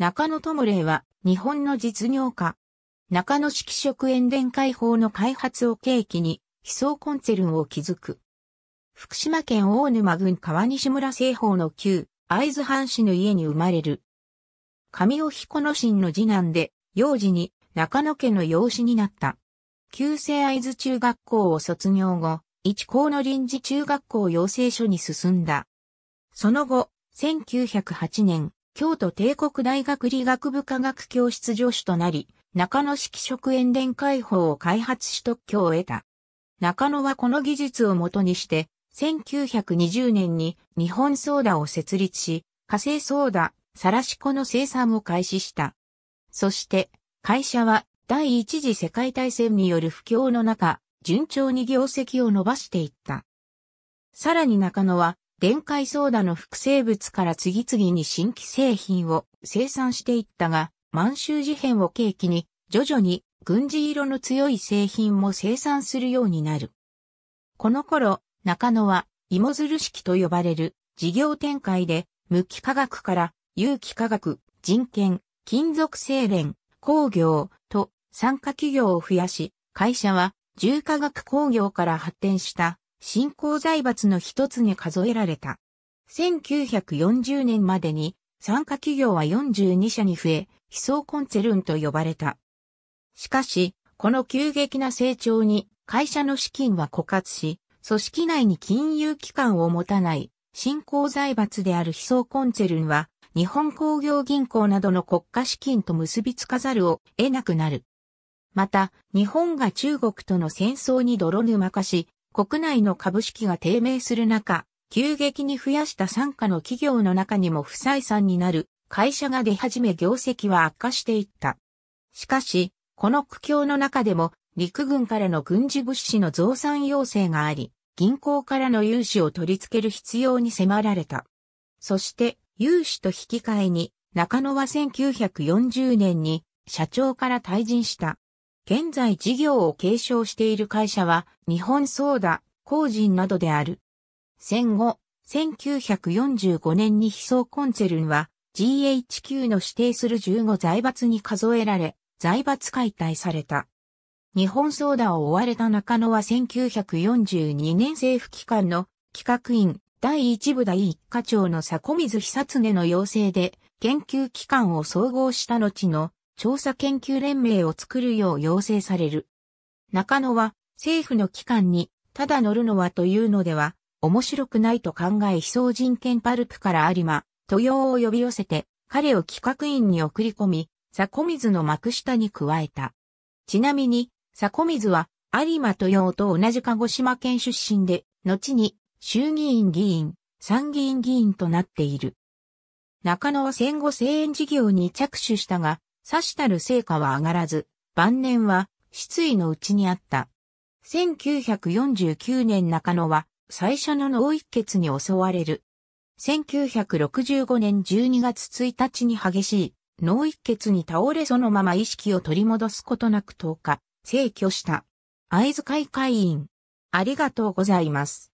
中野智霊は日本の実業家。中野式食塩田解放の開発を契機に、悲壮コンツェルンを築く。福島県大沼郡川西村西方の旧、会津藩士の家に生まれる。上尾彦之進の次男で、幼児に中野家の養子になった。旧制会津中学校を卒業後、一校の臨時中学校養成所に進んだ。その後、1908年、京都帝国大学理学部科学教室助手となり、中野式食塩田解放を開発し特許を得た。中野はこの技術をもとにして、1920年に日本ソーダを設立し、火星ソーダ、サラシコの生産を開始した。そして、会社は第一次世界大戦による不況の中、順調に業績を伸ばしていった。さらに中野は電解ソーダの複製物から次々に新規製品を生産していったが、満州事変を契機に、徐々に軍事色の強い製品も生産するようになる。この頃、中野は芋づる式と呼ばれる事業展開で、無機化学から有機化学、人権、金属精錬、工業と参加企業を増やし、会社は重化学工業から発展した新興財閥の一つに数えられた。1940年までに参加企業は42社に増え、悲壮コンツェルンと呼ばれた。しかし、この急激な成長に会社の資金は枯渇し、組織内に金融機関を持たない新興財閥である悲壮コンツェルンは日本工業銀行などの国家資金と結びつかざるを得なくなる。また、日本が中国との戦争に泥沼化し、国内の株式が低迷する中、急激に増やした参加の企業の中にも不採算になる会社が出始め業績は悪化していった。しかし、この苦境の中でも陸軍からの軍事物資の増産要請があり、銀行からの融資を取り付ける必要に迫られた。そして、融資と引き換えに、中野は1940年に社長から退陣した。現在事業を継承している会社は日本ソーダ、工人などである。戦後、1945年に秘創コンツェルンは GHQ の指定する15財閥に数えられ、財閥解体された。日本ソーダを追われた中野は1942年政府機関の企画員第1部第1課長の古水久常の要請で研究機関を総合した後の調査研究連盟を作るよう要請される。中野は政府の機関にただ乗るのはというのでは面白くないと考え非想人権パルプから有馬、豊洋を呼び寄せて彼を企画員に送り込み、迫水の幕下に加えた。ちなみに、迫水は有馬豊洋と同じ鹿児島県出身で、後に衆議院議員、参議院議員となっている。中野は戦後声援事業に着手したが、さしたる成果は上がらず、晩年は失意のうちにあった。1949年中野は最初の脳一血に襲われる。1965年12月1日に激しい脳一血に倒れそのまま意識を取り戻すことなく10日、逝去した。合図会会員。ありがとうございます。